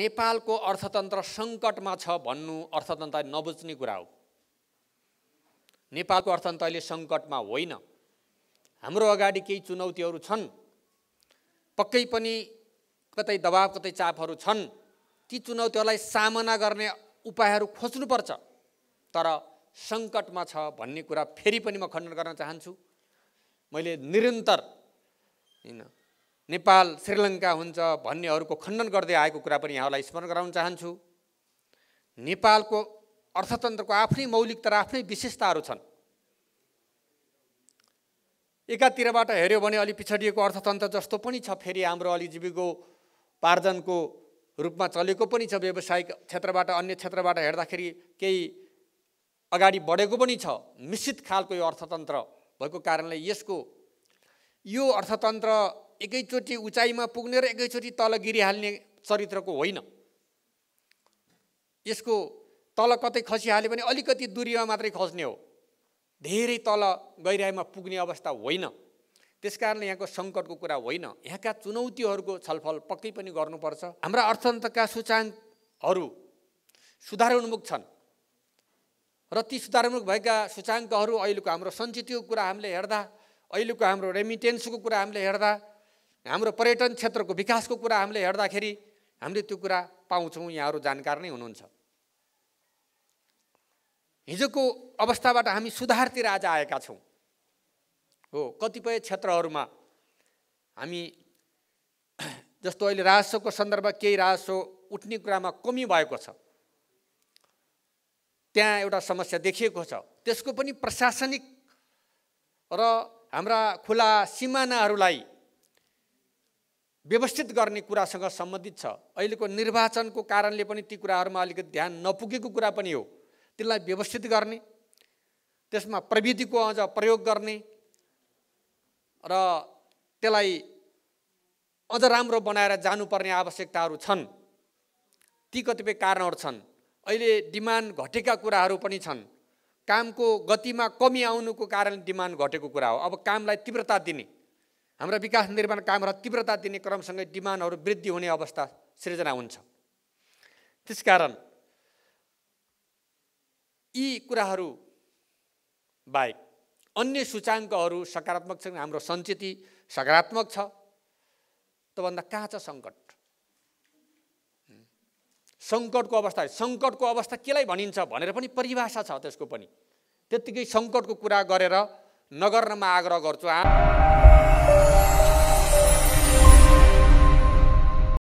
नेपालको अर्थतन्त्र सङ्कटमा छ भन्नु अर्थतन्त्र नबुझ्ने कुरा हो नेपालको अर्थतन्त्र अहिले सङ्कटमा होइन हाम्रो अगाडि केही चुनौतीहरू छन् पक्कै पनि कतै दबाब कतै चापहरू छन् ती चुनौतीहरूलाई सामना गर्ने उपायहरू खोज्नुपर्छ तर सङ्कटमा छ भन्ने कुरा फेरि पनि म खण्डन गर्न चाहन्छु मैले निरन्तर होइन नेपाल श्रीलङ्का हुन्छ भन्नेहरूको खण्डन गर्दै आएको कुरा पनि यहाँलाई स्मरण गराउन चाहन्छु नेपालको अर्थतन्त्रको आफ्नै मौलिकता र आफ्नै विशेषताहरू छन् एकातिरबाट हेऱ्यो भने अलि पिछडिएको अर्थतन्त्र जस्तो पनि छ फेरि हाम्रो अलि जीविको पार्जनको रूपमा चलेको पनि छ व्यवसायिक क्षेत्रबाट अन्य क्षेत्रबाट हेर्दाखेरि केही अगाडि बढेको पनि छ मिश्रित खालको यो अर्थतन्त्र भएको कारणले यसको यो अर्थतन्त्र एकैचोटि उचाइमा पुग्ने र एकैचोटि तल गिरिहाल्ने चरित्रको होइन यसको तल कतै खसिहाल्यो भने अलिकति दुरीमा मात्रै खस्ने हो धेरै तल गहिराइमा पुग्ने अवस्था होइन त्यस कारणले यहाँको सङ्कटको कुरा होइन यहाँका चुनौतीहरूको छलफल पक्कै पनि गर्नुपर्छ हाम्रा अर्थतन्त्रका सूचाङ्कहरू सुधारोन्मुख छन् र ती सुधारोन्मुख भएका सूचाङ्कहरू अहिलेको हाम्रो सञ्चितको कुरा हामीले हेर्दा अहिलेको हाम्रो रेमिटेन्सको कुरा हामीले हेर्दा हाम्रो पर्यटन क्षेत्रको विकासको कुरा हामीले हेर्दाखेरि हामीले त्यो कुरा पाउँछौँ यहाँहरू जानकार नै हुनुहुन्छ हिजोको अवस्थाबाट हामी सुधारतिर आज आएका छौँ हो कतिपय क्षेत्रहरूमा हामी जस्तो अहिले राजस्वको सन्दर्भ केही राजस्व उठ्ने कुरामा कमी भएको छ त्यहाँ एउटा समस्या देखिएको छ त्यसको पनि प्रशासनिक र हाम्रा खुला सिमानाहरूलाई व्यवस्थित गर्ने कुरासँग सम्बन्धित छ अहिलेको निर्वाचनको कारणले पनि ती कुराहरूमा अलिकति ध्यान नपुगेको कुरा पनि हो त्यसलाई व्यवस्थित गर्ने त्यसमा प्रविधिको अझ प्रयोग गर्ने र त्यसलाई अझ राम्रो बनाएर जानुपर्ने आवश्यकताहरू छन् ती कतिपय कारणहरू छन् अहिले डिमान्ड घटेका कुराहरू पनि छन् कामको गतिमा कमी आउनुको कारण डिमान्ड घटेको कुरा हो अब कामलाई तीव्रता दिने हाम्रो विकास निर्माण कामहरूलाई तीव्रता दिने क्रमसँगै डिमान्डहरू वृद्धि हुने अवस्था सृजना हुन्छ त्यसकारण यी कुराहरू बाहेक अन्य सूचाङ्कहरू सकारात्मक छन् हाम्रो सञ्चिति सकारात्मक छ त्योभन्दा कहाँ छ सङ्कट सङ्कटको अवस्था सङ्कटको अवस्था केलाई भनिन्छ भनेर पनि परिभाषा छ त्यसको पनि त्यत्तिकै सङ्कटको कुरा गरेर नगर्नमा आग्रह गर्छु